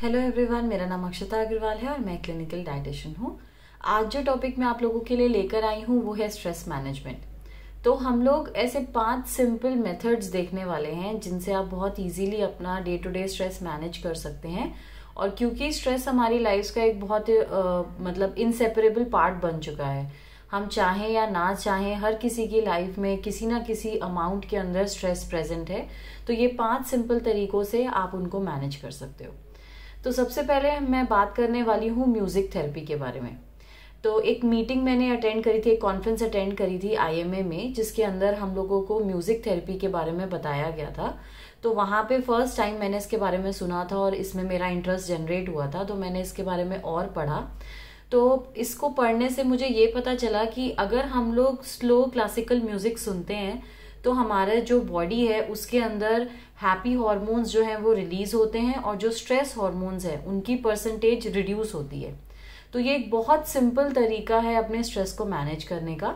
hello everyone मेरा नाम अक्षता अग्रवाल है और मैं क्लिनिकल डाइटिशियन हूँ आज जो टॉपिक मैं आप लोगों के लिए लेकर आई हूँ वो है स्ट्रेस मैनेजमेंट तो हम लोग ऐसे पांच सिंपल मेथड्स देखने वाले हैं जिनसे आप बहुत इजीली अपना day to day stress manage कर सकते हैं और क्योंकि स्ट्रेस हमारी लाइफ का एक बहुत आ, मतलब इनसेपरेबल पार्ट बन चुका है हम चाहें या ना चाहें हर किसी की लाइफ में किसी ना किसी अमाउंट के अंदर स्ट्रेस प्रेजेंट है तो ये पांच सिंपल तरीकों से आप उनको मैनेज कर सकते हो तो सबसे पहले मैं बात करने वाली हूँ म्यूज़िक थेरेपी के बारे में तो एक मीटिंग मैंने अटेंड करी थी एक कॉन्फ्रेंस अटेंड करी थी आईएमए में जिसके अंदर हम लोगों को म्यूज़िक थेरेपी के बारे में बताया गया था तो वहाँ पे फर्स्ट टाइम मैंने इसके बारे में सुना था और इसमें मेरा इंटरेस्ट जनरेट हुआ था तो मैंने इसके बारे में और पढ़ा तो इसको पढ़ने से मुझे ये पता चला कि अगर हम लोग स्लो क्लासिकल म्यूज़िक सुनते हैं तो हमारा जो बॉडी है उसके अंदर हैप्पी हॉर्मोन्स जो हैं वो रिलीज़ होते हैं और जो स्ट्रेस हॉर्मोन्स हैं उनकी परसेंटेज रिड्यूस होती है तो ये एक बहुत सिंपल तरीका है अपने स्ट्रेस को मैनेज करने का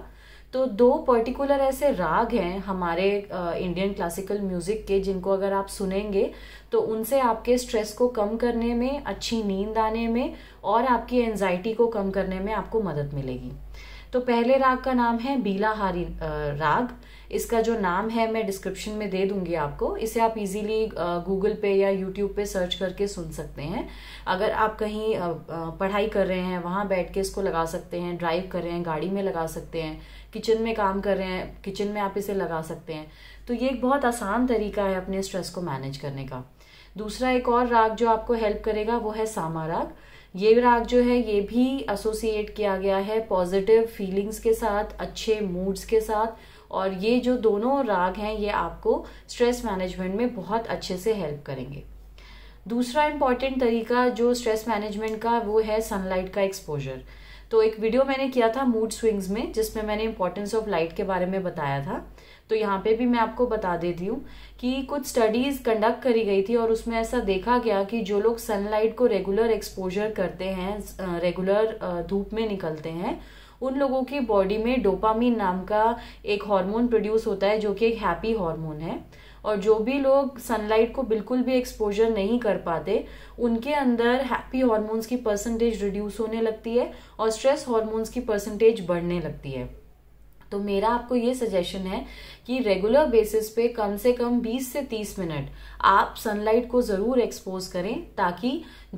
तो दो पर्टिकुलर ऐसे राग हैं हमारे इंडियन क्लासिकल म्यूज़िक के जिनको अगर आप सुनेंगे तो उनसे आपके स्ट्रेस को कम करने में अच्छी नींद आने में और आपकी एनजाइटी को कम करने में आपको मदद मिलेगी तो पहले राग का नाम है बीलाहारी राग इसका जो नाम है मैं डिस्क्रिप्शन में दे दूंगी आपको इसे आप इजीली गूगल पे या यूट्यूब पे सर्च करके सुन सकते हैं अगर आप कहीं पढ़ाई कर रहे हैं वहाँ बैठ के इसको लगा सकते हैं ड्राइव कर रहे हैं गाड़ी में लगा सकते हैं किचन में काम कर रहे हैं किचन में आप इसे लगा सकते हैं तो ये एक बहुत आसान तरीका है अपने स्ट्रेस को मैनेज करने का दूसरा एक और राग जो आपको हेल्प करेगा वो है सामा राग ये राग जो है ये भी एसोसिएट किया गया है पॉजिटिव फीलिंग्स के साथ अच्छे मूड्स के साथ और ये जो दोनों राग हैं ये आपको स्ट्रेस मैनेजमेंट में बहुत अच्छे से हेल्प करेंगे दूसरा इम्पॉर्टेंट तरीका जो स्ट्रेस मैनेजमेंट का वो है सनलाइट का एक्सपोजर तो एक वीडियो मैंने किया था मूड स्विंग्स में जिसमें मैंने इंपॉर्टेंस ऑफ लाइट के बारे में बताया था तो यहाँ पे भी मैं आपको बता देती हूँ कि कुछ स्टडीज़ कंडक्ट करी गई थी और उसमें ऐसा देखा गया कि जो लोग सनलाइट को रेगुलर एक्सपोजर करते हैं रेगुलर धूप में निकलते हैं उन लोगों की बॉडी में डोपामीन नाम का एक हार्मोन प्रोड्यूस होता है जो कि एक हैप्पी हार्मोन है और जो भी लोग सनलाइट को बिल्कुल भी एक्सपोजर नहीं कर पाते उनके अंदर हैप्पी हॉर्मोन्स की परसेंटेज रिड्यूस होने लगती है और स्ट्रेस हॉर्मोन्स की परसेंटेज बढ़ने लगती है तो मेरा आपको ये सजेशन है कि रेगुलर बेसिस पे कम से कम 20 से 30 मिनट आप सनलाइट को ज़रूर एक्सपोज करें ताकि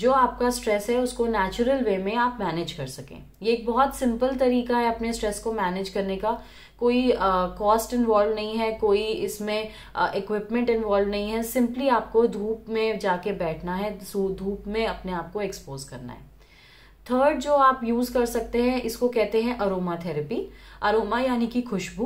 जो आपका स्ट्रेस है उसको नेचुरल वे में आप मैनेज कर सकें ये एक बहुत सिंपल तरीका है अपने स्ट्रेस को मैनेज करने का कोई कॉस्ट uh, इन्वॉल्व नहीं है कोई इसमें इक्विपमेंट uh, इन्वॉल्व नहीं है सिंपली आपको धूप में जाके बैठना है धूप में अपने आप को एक्सपोज करना है थर्ड जो आप यूज़ कर सकते हैं इसको कहते हैं अरोमा थेरेपी अरोमा यानी कि खुशबू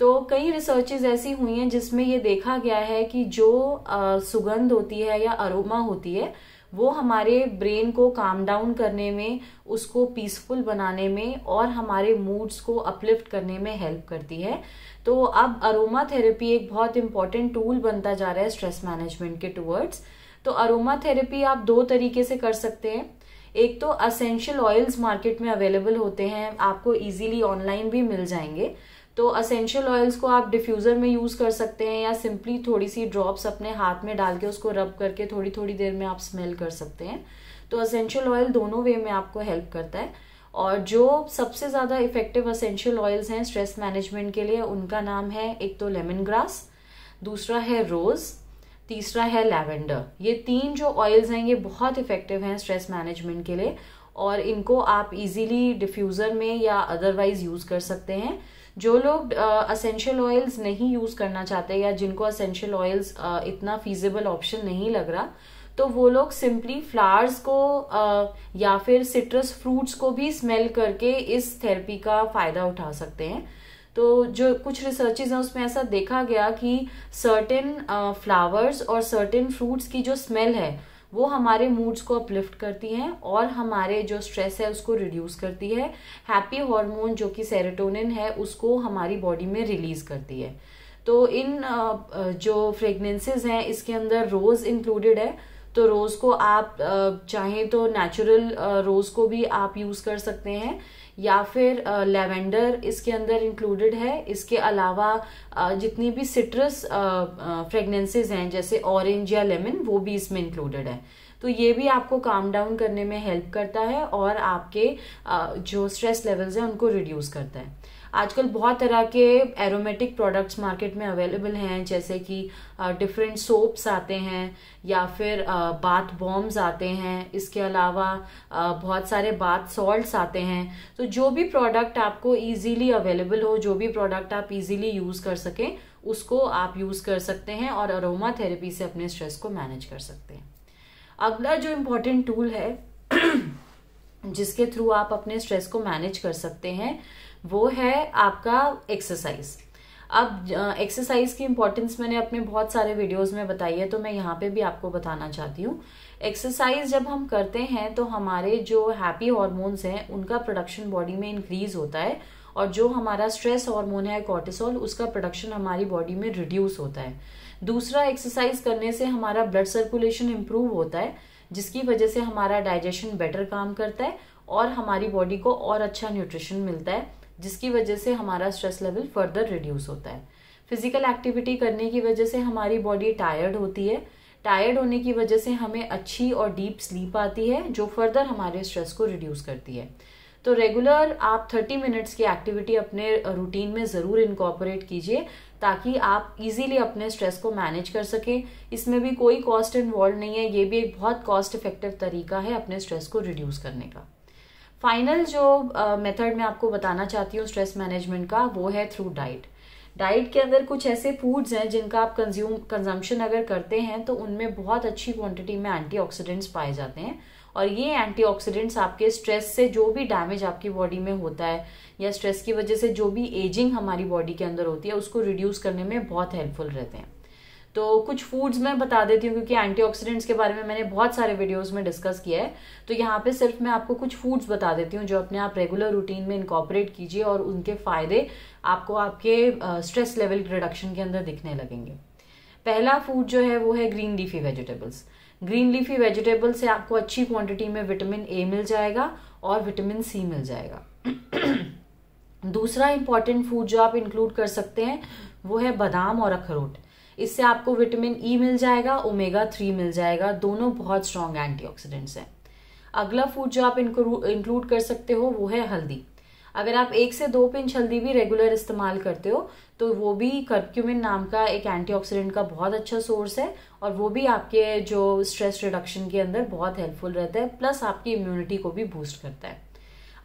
तो कई रिसर्चेज ऐसी हुई हैं जिसमें ये देखा गया है कि जो आ, सुगंध होती है या अरोमा होती है वो हमारे ब्रेन को काम डाउन करने में उसको पीसफुल बनाने में और हमारे मूड्स को अपलिफ्ट करने में हेल्प करती है तो अब अरोमा थेरेपी एक बहुत इंपॉर्टेंट टूल बनता जा रहा है स्ट्रेस मैनेजमेंट के टूवर्ड्स तो अरोमा थेरेपी आप दो तरीके से कर सकते हैं एक तो असेंशियल ऑयल्स मार्केट में अवेलेबल होते हैं आपको इजीली ऑनलाइन भी मिल जाएंगे तो असेंशियल ऑयल्स को आप डिफ्यूज़र में यूज़ कर सकते हैं या सिंपली थोड़ी सी ड्रॉप्स अपने हाथ में डाल के उसको रब करके थोड़ी थोड़ी देर में आप स्मेल कर सकते हैं तो असेंशियल ऑयल दोनों वे में आपको हेल्प करता है और जो सबसे ज़्यादा इफेक्टिव असेंशियल ऑयल्स हैं स्ट्रेस मैनेजमेंट के लिए उनका नाम है एक तो लेमन ग्रास दूसरा है रोज़ तीसरा है लैवेंडर ये तीन जो ऑयल्स हैं ये बहुत इफ़ेक्टिव हैं स्ट्रेस मैनेजमेंट के लिए और इनको आप इजीली डिफ्यूज़र में या अदरवाइज़ यूज़ कर सकते हैं जो लोग असेंशियल ऑयल्स नहीं यूज़ करना चाहते या जिनको असेंशियल ऑयल्स uh, इतना फीजिबल ऑप्शन नहीं लग रहा तो वो लोग सिंपली फ्लावर्स को uh, या फिर सिट्रस फ्रूट्स को भी स्मेल करके इस थेरेपी का फ़ायदा उठा सकते हैं तो जो कुछ रिसर्चेज हैं उसमें ऐसा देखा गया कि सर्टेन फ्लावर्स uh, और सर्टेन फ्रूट्स की जो स्मेल है वो हमारे मूड्स को अपलिफ्ट करती हैं और हमारे जो स्ट्रेस है उसको रिड्यूस करती है हैप्पी हार्मोन जो कि सेरोटोनिन है उसको हमारी बॉडी में रिलीज करती है तो इन uh, uh, जो फ्रेगनेंसेज हैं इसके अंदर रोज़ इंक्लूडेड है तो रोज़ को आप चाहें तो नेचुरल रोज़ को भी आप यूज़ कर सकते हैं या फिर लेवेंडर इसके अंदर इंक्लूडेड है इसके अलावा जितनी भी सिट्रस फ्रेगनेंसेज हैं जैसे ऑरेंज या लेमन वो भी इसमें इंक्लूडेड है तो ये भी आपको काम डाउन करने में हेल्प करता है और आपके जो स्ट्रेस लेवल्स हैं उनको रिड्यूस करता है आजकल बहुत तरह के एरोमेटिक प्रोडक्ट्स मार्केट में अवेलेबल हैं जैसे कि डिफरेंट सोप्स आते हैं या फिर बाथ बॉम्ब्स आते हैं इसके अलावा बहुत सारे बाथ सॉल्ट्स आते हैं तो जो भी प्रोडक्ट आपको ईजीली अवेलेबल हो जो भी प्रोडक्ट आप ईजीली यूज़ कर सकें उसको आप यूज़ कर सकते हैं और अरोमा थेरेपी से अपने स्ट्रेस को मैनेज कर सकते हैं अगला जो इम्पोर्टेंट टूल है जिसके थ्रू आप अपने स्ट्रेस को मैनेज कर सकते हैं वो है आपका एक्सरसाइज अब एक्सरसाइज की इम्पोर्टेंस मैंने अपने बहुत सारे वीडियोस में बताई है तो मैं यहाँ पे भी आपको बताना चाहती हूँ एक्सरसाइज जब हम करते हैं तो हमारे जो हैप्पी हॉर्मोन्स हैं उनका प्रोडक्शन बॉडी में इंक्रीज होता है और जो हमारा स्ट्रेस हार्मोन है कॉर्टिसोल उसका प्रोडक्शन हमारी बॉडी में रिड्यूस होता है दूसरा एक्सरसाइज करने से हमारा ब्लड सर्कुलेशन इम्प्रूव होता है जिसकी वजह से हमारा डाइजेशन बेटर काम करता है और हमारी बॉडी को और अच्छा न्यूट्रिशन मिलता है जिसकी वजह से हमारा स्ट्रेस लेवल फर्दर रिड्यूस होता है फिजिकल एक्टिविटी करने की वजह से हमारी बॉडी टायर्ड होती है टायर्ड होने की वजह से हमें अच्छी और डीप स्लीप आती है जो फर्दर हमारे स्ट्रेस को रिड्यूस करती है तो रेगुलर आप 30 मिनट्स की एक्टिविटी अपने रूटीन में ज़रूर इनकॉपरेट कीजिए ताकि आप इजीली अपने स्ट्रेस को मैनेज कर सके इसमें भी कोई कॉस्ट इन्वॉल्व नहीं है ये भी एक बहुत कॉस्ट इफेक्टिव तरीका है अपने स्ट्रेस को रिड्यूस करने का फाइनल जो मेथड uh, मैं आपको बताना चाहती हूँ स्ट्रेस मैनेजमेंट का वो है थ्रू डाइट डाइट के अंदर कुछ ऐसे फूड्स हैं जिनका आप कंज्यूम कंजम्पशन अगर करते हैं तो उनमें बहुत अच्छी क्वांटिटी में एंटीऑक्सीडेंट्स पाए जाते हैं और ये एंटीऑक्सीडेंट्स आपके स्ट्रेस से जो भी डैमेज आपकी बॉडी में होता है या स्ट्रेस की वजह से जो भी एजिंग हमारी बॉडी के अंदर होती है उसको रिड्यूस करने में बहुत हेल्पफुल रहते हैं तो कुछ फूड्स मैं बता देती हूँ क्योंकि एंटीऑक्सीडेंट्स के बारे में मैंने बहुत सारे वीडियोस में डिस्कस किया है तो यहाँ पे सिर्फ मैं आपको कुछ फूड्स बता देती हूँ जो अपने आप रेगुलर रूटीन में इंकॉपरेट कीजिए और उनके फायदे आपको आपके स्ट्रेस लेवल रिडक्शन के अंदर दिखने लगेंगे पहला फूड जो है वो है green leafy vegetables green leafy vegetable से आपको अच्छी क्वांटिटी में विटामिन ए मिल जाएगा और विटामिन सी मिल जाएगा दूसरा इंपॉर्टेंट फूड जो आप इंक्लूड कर सकते हैं वो है बादाम और अखरोट इससे आपको विटामिन ई e मिल जाएगा ओमेगा थ्री मिल जाएगा दोनों बहुत स्ट्रॉन्ग एंटीऑक्सीडेंट्स हैं अगला फूड जो आप इनको इंक्लूड कर सकते हो वो है हल्दी अगर आप एक से दो पिंच हल्दी भी रेगुलर इस्तेमाल करते हो तो वो भी कर्क्यूमिन नाम का एक एंटीऑक्सीडेंट का बहुत अच्छा सोर्स है और वो भी आपके जो स्ट्रेस रिडक्शन के अंदर बहुत हेल्पफुल रहता है प्लस आपकी इम्यूनिटी को भी बूस्ट करता है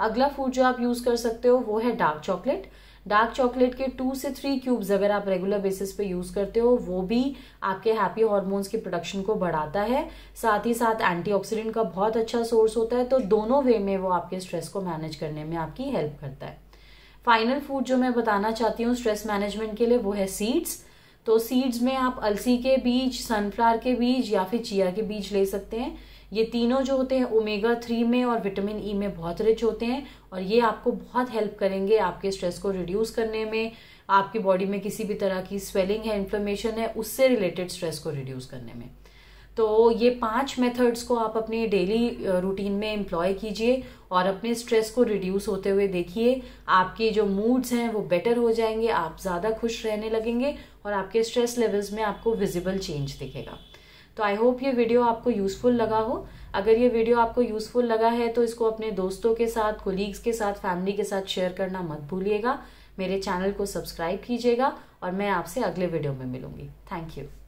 अगला फूड जो आप यूज़ कर सकते हो वो है डार्क चॉकलेट डार्क चॉकलेट के टू से थ्री क्यूब्स अगर आप रेगुलर बेसिस पे यूज करते हो वो भी आपके हैप्पी हॉर्मोन्स के प्रोडक्शन को बढ़ाता है साथ ही साथ एंटीऑक्सीडेंट का बहुत अच्छा सोर्स होता है तो दोनों वे में वो आपके स्ट्रेस को मैनेज करने में आपकी हेल्प करता है फाइनल फूड जो मैं बताना चाहती हूँ स्ट्रेस मैनेजमेंट के लिए वो है सीड्स तो सीड्स में आप अलसी के बीज सनफ्लावर के बीज या फिर चिया के बीज ले सकते हैं ये तीनों जो होते हैं ओमेगा थ्री में और विटामिन ई e में बहुत रिच होते हैं और ये आपको बहुत हेल्प करेंगे आपके स्ट्रेस को रिड्यूस करने में आपकी बॉडी में किसी भी तरह की स्वेलिंग है इन्फ्लेमेशन है उससे रिलेटेड स्ट्रेस को रिड्यूस करने में तो ये पांच मेथड्स को आप अपनी डेली रूटीन में एम्प्लॉय कीजिए और अपने स्ट्रेस को रिड्यूस होते हुए देखिए आपके जो मूड्स हैं वो बेटर हो जाएंगे आप ज़्यादा खुश रहने लगेंगे और आपके स्ट्रेस लेवल्स में आपको विजिबल चेंज दिखेगा तो आई होप ये वीडियो आपको यूज़फुल लगा हो अगर ये वीडियो आपको यूज़फुल लगा है तो इसको अपने दोस्तों के साथ कोलीग्स के साथ फैमिली के साथ शेयर करना मत भूलिएगा मेरे चैनल को सब्सक्राइब कीजिएगा और मैं आपसे अगले वीडियो में मिलूंगी थैंक यू